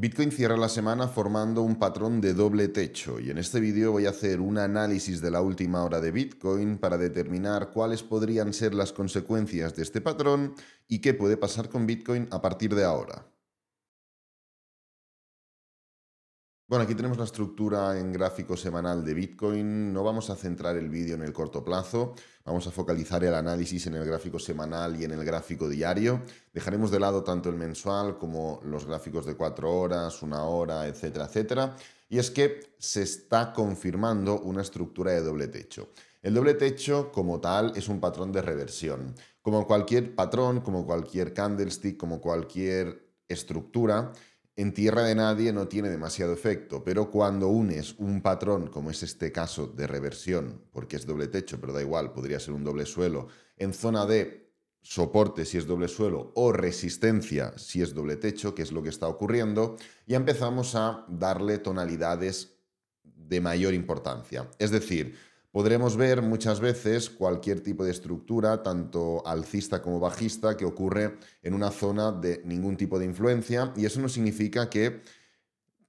Bitcoin cierra la semana formando un patrón de doble techo y en este vídeo voy a hacer un análisis de la última hora de Bitcoin para determinar cuáles podrían ser las consecuencias de este patrón y qué puede pasar con Bitcoin a partir de ahora. Bueno, aquí tenemos la estructura en gráfico semanal de Bitcoin. No vamos a centrar el vídeo en el corto plazo, vamos a focalizar el análisis en el gráfico semanal y en el gráfico diario. Dejaremos de lado tanto el mensual como los gráficos de cuatro horas, una hora, etcétera, etcétera. Y es que se está confirmando una estructura de doble techo. El doble techo como tal es un patrón de reversión. Como cualquier patrón, como cualquier candlestick, como cualquier estructura, en tierra de nadie no tiene demasiado efecto, pero cuando unes un patrón, como es este caso de reversión, porque es doble techo, pero da igual, podría ser un doble suelo, en zona de soporte si es doble suelo o resistencia si es doble techo, que es lo que está ocurriendo, y empezamos a darle tonalidades de mayor importancia. Es decir, Podremos ver muchas veces cualquier tipo de estructura, tanto alcista como bajista, que ocurre en una zona de ningún tipo de influencia y eso no significa que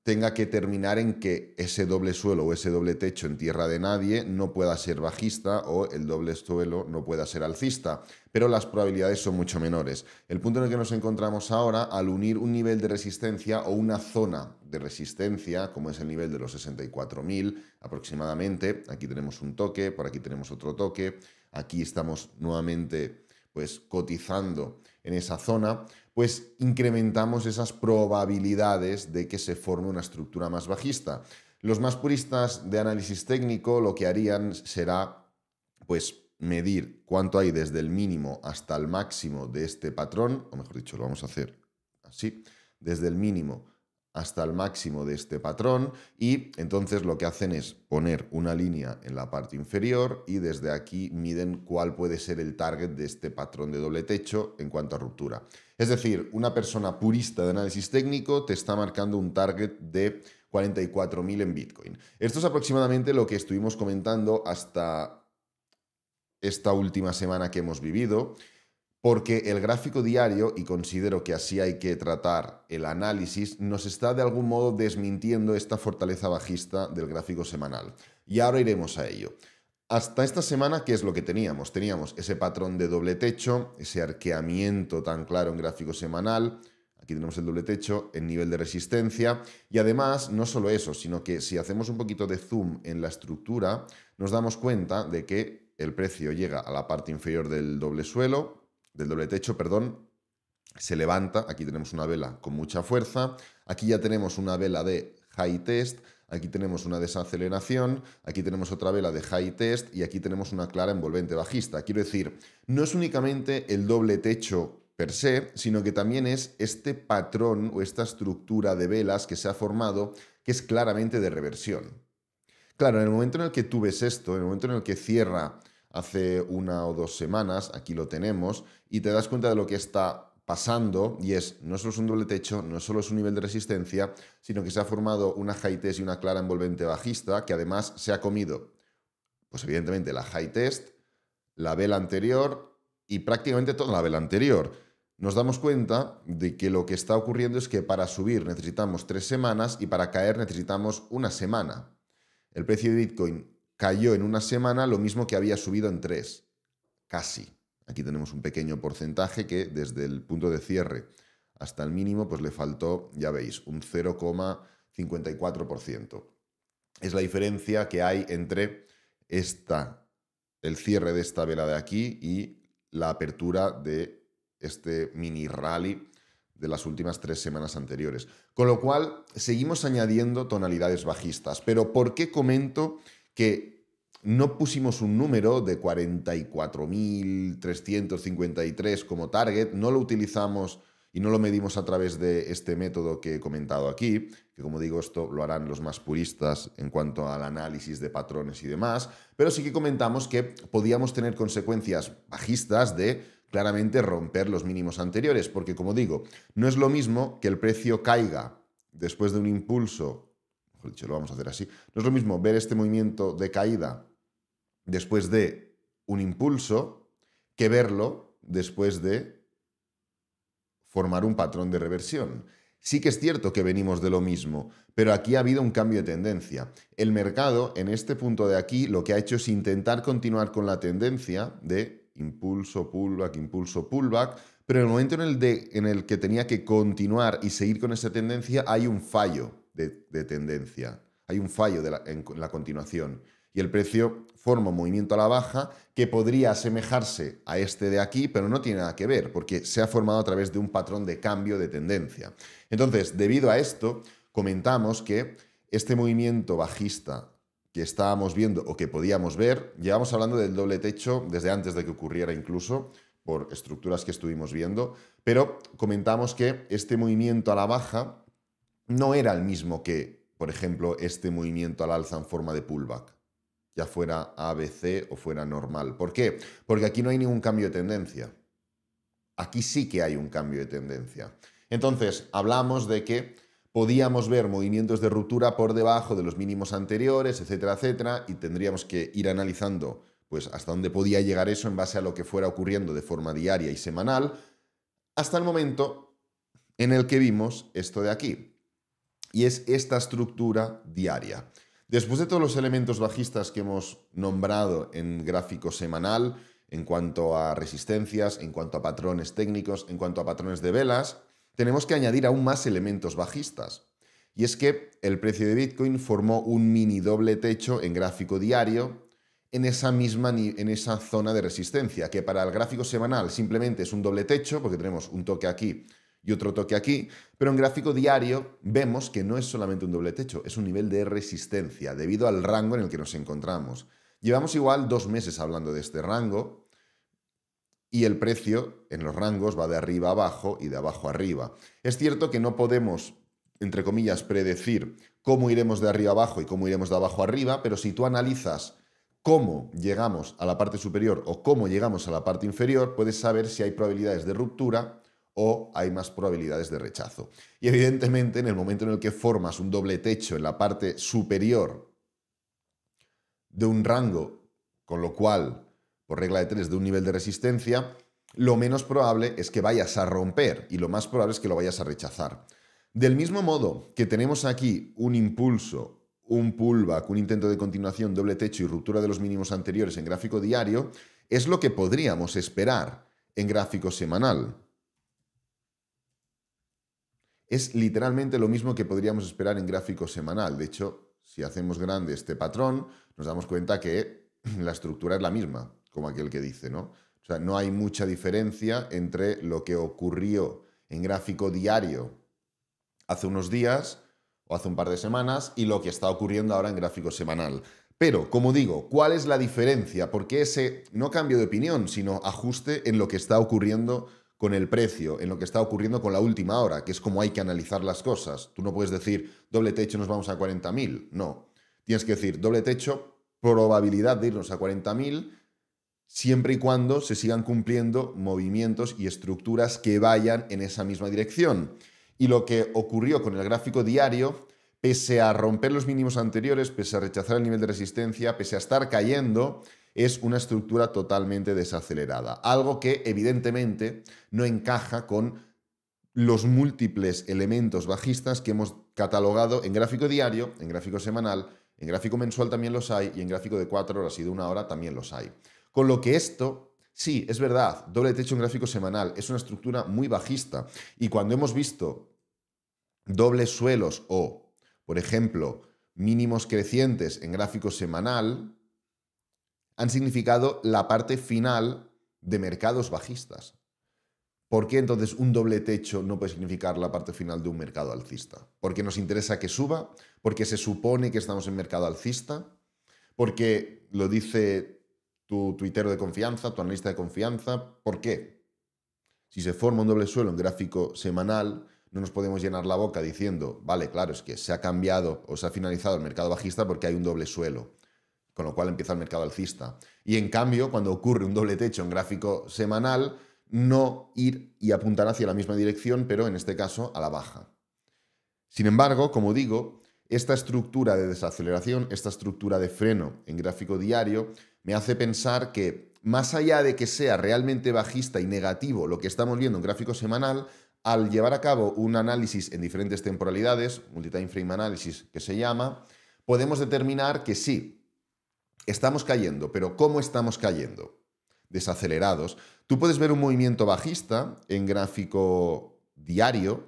tenga que terminar en que ese doble suelo o ese doble techo en tierra de nadie no pueda ser bajista o el doble suelo no pueda ser alcista, pero las probabilidades son mucho menores. El punto en el que nos encontramos ahora, al unir un nivel de resistencia o una zona de resistencia, como es el nivel de los 64.000 aproximadamente, aquí tenemos un toque, por aquí tenemos otro toque, aquí estamos nuevamente pues cotizando en esa zona, pues incrementamos esas probabilidades de que se forme una estructura más bajista. Los más puristas de análisis técnico lo que harían será pues medir cuánto hay desde el mínimo hasta el máximo de este patrón, o mejor dicho, lo vamos a hacer así, desde el mínimo hasta el máximo de este patrón y entonces lo que hacen es poner una línea en la parte inferior y desde aquí miden cuál puede ser el target de este patrón de doble techo en cuanto a ruptura. Es decir, una persona purista de análisis técnico te está marcando un target de 44.000 en Bitcoin. Esto es aproximadamente lo que estuvimos comentando hasta esta última semana que hemos vivido porque el gráfico diario, y considero que así hay que tratar el análisis, nos está de algún modo desmintiendo esta fortaleza bajista del gráfico semanal. Y ahora iremos a ello. Hasta esta semana, ¿qué es lo que teníamos? Teníamos ese patrón de doble techo, ese arqueamiento tan claro en gráfico semanal. Aquí tenemos el doble techo, en nivel de resistencia. Y además, no solo eso, sino que si hacemos un poquito de zoom en la estructura, nos damos cuenta de que el precio llega a la parte inferior del doble suelo, del doble techo, perdón, se levanta, aquí tenemos una vela con mucha fuerza, aquí ya tenemos una vela de high test, aquí tenemos una desaceleración, aquí tenemos otra vela de high test y aquí tenemos una clara envolvente bajista. Quiero decir, no es únicamente el doble techo per se, sino que también es este patrón o esta estructura de velas que se ha formado que es claramente de reversión. Claro, en el momento en el que tú ves esto, en el momento en el que cierra hace una o dos semanas, aquí lo tenemos, y te das cuenta de lo que está pasando, y es, no solo es un doble techo, no solo es un nivel de resistencia, sino que se ha formado una high test y una clara envolvente bajista, que además se ha comido, pues evidentemente, la high test, la vela anterior y prácticamente toda la vela anterior. Nos damos cuenta de que lo que está ocurriendo es que para subir necesitamos tres semanas y para caer necesitamos una semana. El precio de Bitcoin cayó en una semana lo mismo que había subido en tres, casi. Aquí tenemos un pequeño porcentaje que desde el punto de cierre hasta el mínimo, pues le faltó, ya veis, un 0,54%. Es la diferencia que hay entre esta, el cierre de esta vela de aquí y la apertura de este mini rally de las últimas tres semanas anteriores. Con lo cual, seguimos añadiendo tonalidades bajistas. Pero ¿por qué comento que no pusimos un número de 44.353 como target, no lo utilizamos y no lo medimos a través de este método que he comentado aquí, que como digo esto lo harán los más puristas en cuanto al análisis de patrones y demás, pero sí que comentamos que podíamos tener consecuencias bajistas de claramente romper los mínimos anteriores, porque como digo, no es lo mismo que el precio caiga después de un impulso lo vamos a hacer así. No es lo mismo ver este movimiento de caída después de un impulso que verlo después de formar un patrón de reversión. Sí que es cierto que venimos de lo mismo, pero aquí ha habido un cambio de tendencia. El mercado, en este punto de aquí, lo que ha hecho es intentar continuar con la tendencia de impulso, pullback, impulso, pullback, pero en el momento en el, de, en el que tenía que continuar y seguir con esa tendencia hay un fallo de, tendencia. Hay un fallo en la continuación y el precio forma un movimiento a la baja que podría asemejarse a este de aquí, pero no tiene nada que ver porque se ha formado a través de un patrón de cambio de tendencia. Entonces, debido a esto, comentamos que este movimiento bajista que estábamos viendo o que podíamos ver, llevamos hablando del doble techo desde antes de que ocurriera incluso, por estructuras que estuvimos viendo, pero comentamos que este movimiento a la baja no era el mismo que, por ejemplo, este movimiento al alza en forma de pullback, ya fuera ABC o fuera normal. ¿Por qué? Porque aquí no hay ningún cambio de tendencia. Aquí sí que hay un cambio de tendencia. Entonces, hablamos de que podíamos ver movimientos de ruptura por debajo de los mínimos anteriores, etcétera, etcétera, y tendríamos que ir analizando pues hasta dónde podía llegar eso en base a lo que fuera ocurriendo de forma diaria y semanal, hasta el momento en el que vimos esto de aquí y es esta estructura diaria. Después de todos los elementos bajistas que hemos nombrado en gráfico semanal, en cuanto a resistencias, en cuanto a patrones técnicos, en cuanto a patrones de velas, tenemos que añadir aún más elementos bajistas. Y es que el precio de Bitcoin formó un mini doble techo en gráfico diario en esa misma en esa zona de resistencia, que para el gráfico semanal simplemente es un doble techo, porque tenemos un toque aquí y otro toque aquí, pero en gráfico diario vemos que no es solamente un doble techo, es un nivel de resistencia debido al rango en el que nos encontramos. Llevamos igual dos meses hablando de este rango y el precio en los rangos va de arriba a abajo y de abajo a arriba. Es cierto que no podemos, entre comillas, predecir cómo iremos de arriba a abajo y cómo iremos de abajo a arriba, pero si tú analizas cómo llegamos a la parte superior o cómo llegamos a la parte inferior, puedes saber si hay probabilidades de ruptura o hay más probabilidades de rechazo. Y evidentemente, en el momento en el que formas un doble techo en la parte superior de un rango, con lo cual, por regla de 3, de un nivel de resistencia, lo menos probable es que vayas a romper y lo más probable es que lo vayas a rechazar. Del mismo modo que tenemos aquí un impulso, un pullback, un intento de continuación, doble techo y ruptura de los mínimos anteriores en gráfico diario, es lo que podríamos esperar en gráfico semanal es literalmente lo mismo que podríamos esperar en gráfico semanal. De hecho, si hacemos grande este patrón, nos damos cuenta que la estructura es la misma, como aquel que dice, ¿no? O sea, no hay mucha diferencia entre lo que ocurrió en gráfico diario hace unos días o hace un par de semanas y lo que está ocurriendo ahora en gráfico semanal. Pero, como digo, ¿cuál es la diferencia? Porque ese, no cambio de opinión, sino ajuste en lo que está ocurriendo con el precio, en lo que está ocurriendo con la última hora, que es como hay que analizar las cosas. Tú no puedes decir, doble techo, nos vamos a 40.000. No. Tienes que decir, doble techo, probabilidad de irnos a 40.000, siempre y cuando se sigan cumpliendo movimientos y estructuras que vayan en esa misma dirección. Y lo que ocurrió con el gráfico diario, pese a romper los mínimos anteriores, pese a rechazar el nivel de resistencia, pese a estar cayendo, es una estructura totalmente desacelerada, algo que evidentemente no encaja con los múltiples elementos bajistas que hemos catalogado en gráfico diario, en gráfico semanal, en gráfico mensual también los hay y en gráfico de cuatro horas y de una hora también los hay. Con lo que esto, sí, es verdad, doble techo en gráfico semanal es una estructura muy bajista y cuando hemos visto dobles suelos o, por ejemplo, mínimos crecientes en gráfico semanal, han significado la parte final de mercados bajistas. ¿Por qué entonces un doble techo no puede significar la parte final de un mercado alcista? qué nos interesa que suba, porque se supone que estamos en mercado alcista, porque lo dice tu tuitero de confianza, tu analista de confianza. ¿Por qué? Si se forma un doble suelo en gráfico semanal, no nos podemos llenar la boca diciendo, vale, claro, es que se ha cambiado o se ha finalizado el mercado bajista porque hay un doble suelo con lo cual empieza el mercado alcista. Y en cambio, cuando ocurre un doble techo en gráfico semanal, no ir y apuntar hacia la misma dirección, pero en este caso a la baja. Sin embargo, como digo, esta estructura de desaceleración, esta estructura de freno en gráfico diario, me hace pensar que más allá de que sea realmente bajista y negativo lo que estamos viendo en gráfico semanal, al llevar a cabo un análisis en diferentes temporalidades, multi time frame análisis que se llama, podemos determinar que sí, Estamos cayendo, pero ¿cómo estamos cayendo? Desacelerados. Tú puedes ver un movimiento bajista en gráfico diario,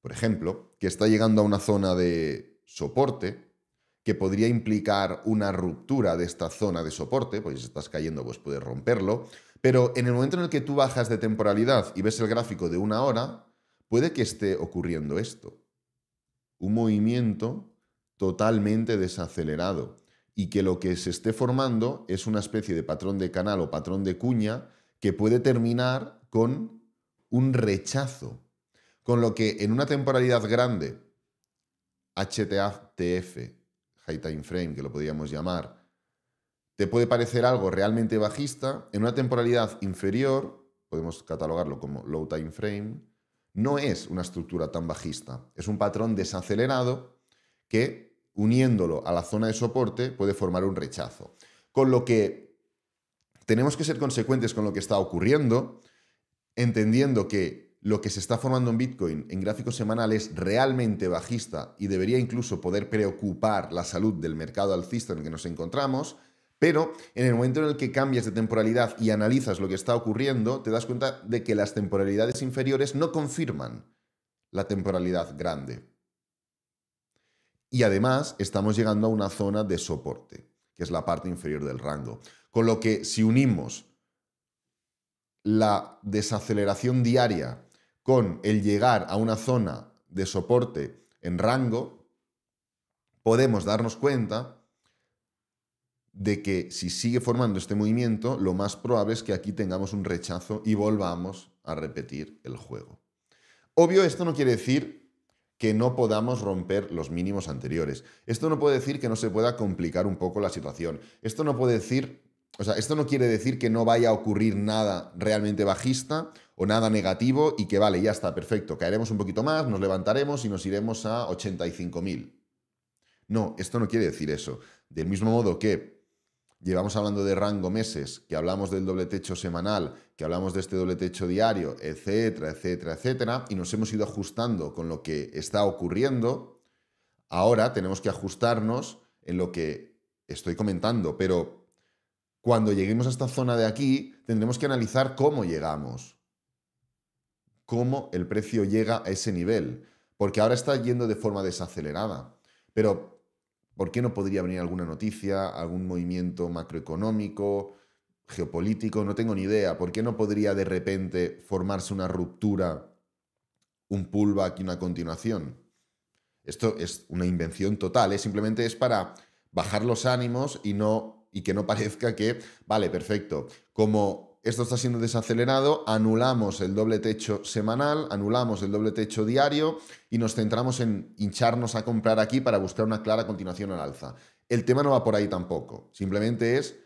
por ejemplo, que está llegando a una zona de soporte que podría implicar una ruptura de esta zona de soporte, pues si estás cayendo, pues puedes romperlo. Pero en el momento en el que tú bajas de temporalidad y ves el gráfico de una hora, puede que esté ocurriendo esto. Un movimiento totalmente desacelerado y que lo que se esté formando es una especie de patrón de canal o patrón de cuña que puede terminar con un rechazo. Con lo que en una temporalidad grande, HTF, High Time Frame, que lo podríamos llamar, te puede parecer algo realmente bajista, en una temporalidad inferior, podemos catalogarlo como Low Time Frame, no es una estructura tan bajista, es un patrón desacelerado que uniéndolo a la zona de soporte, puede formar un rechazo. Con lo que tenemos que ser consecuentes con lo que está ocurriendo, entendiendo que lo que se está formando en Bitcoin en gráficos semanales es realmente bajista y debería incluso poder preocupar la salud del mercado alcista en el que nos encontramos, pero en el momento en el que cambias de temporalidad y analizas lo que está ocurriendo, te das cuenta de que las temporalidades inferiores no confirman la temporalidad grande. Y además estamos llegando a una zona de soporte, que es la parte inferior del rango. Con lo que si unimos la desaceleración diaria con el llegar a una zona de soporte en rango, podemos darnos cuenta de que si sigue formando este movimiento, lo más probable es que aquí tengamos un rechazo y volvamos a repetir el juego. Obvio, esto no quiere decir que no podamos romper los mínimos anteriores. Esto no puede decir que no se pueda complicar un poco la situación. Esto no puede decir, o sea, esto no quiere decir que no vaya a ocurrir nada realmente bajista o nada negativo y que vale, ya está, perfecto, caeremos un poquito más, nos levantaremos y nos iremos a 85.000. No, esto no quiere decir eso. Del mismo modo que llevamos hablando de rango meses, que hablamos del doble techo semanal, que hablamos de este doble techo diario, etcétera, etcétera, etcétera, y nos hemos ido ajustando con lo que está ocurriendo, ahora tenemos que ajustarnos en lo que estoy comentando, pero cuando lleguemos a esta zona de aquí, tendremos que analizar cómo llegamos, cómo el precio llega a ese nivel, porque ahora está yendo de forma desacelerada. Pero ¿Por qué no podría venir alguna noticia, algún movimiento macroeconómico, geopolítico? No tengo ni idea. ¿Por qué no podría de repente formarse una ruptura, un pullback y una continuación? Esto es una invención total, Es ¿eh? simplemente es para bajar los ánimos y no y que no parezca que, vale, perfecto, como esto está siendo desacelerado, anulamos el doble techo semanal, anulamos el doble techo diario y nos centramos en hincharnos a comprar aquí para buscar una clara continuación al alza. El tema no va por ahí tampoco, simplemente es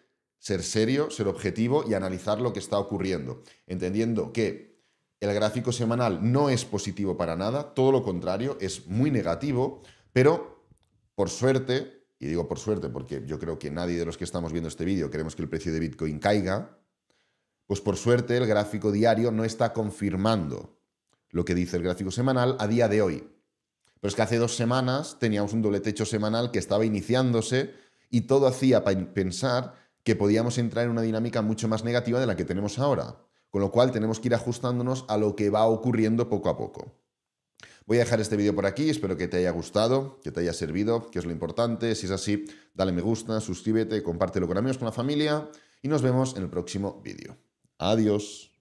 ser serio, ser objetivo y analizar lo que está ocurriendo, entendiendo que el gráfico semanal no es positivo para nada, todo lo contrario, es muy negativo, pero por suerte, y digo por suerte porque yo creo que nadie de los que estamos viendo este vídeo queremos que el precio de Bitcoin caiga, pues por suerte el gráfico diario no está confirmando lo que dice el gráfico semanal a día de hoy. Pero es que hace dos semanas teníamos un doble techo semanal que estaba iniciándose y todo hacía pensar que podíamos entrar en una dinámica mucho más negativa de la que tenemos ahora. Con lo cual tenemos que ir ajustándonos a lo que va ocurriendo poco a poco. Voy a dejar este vídeo por aquí, espero que te haya gustado, que te haya servido, que es lo importante. Si es así, dale me gusta, suscríbete, compártelo con amigos, con la familia y nos vemos en el próximo vídeo. Adiós.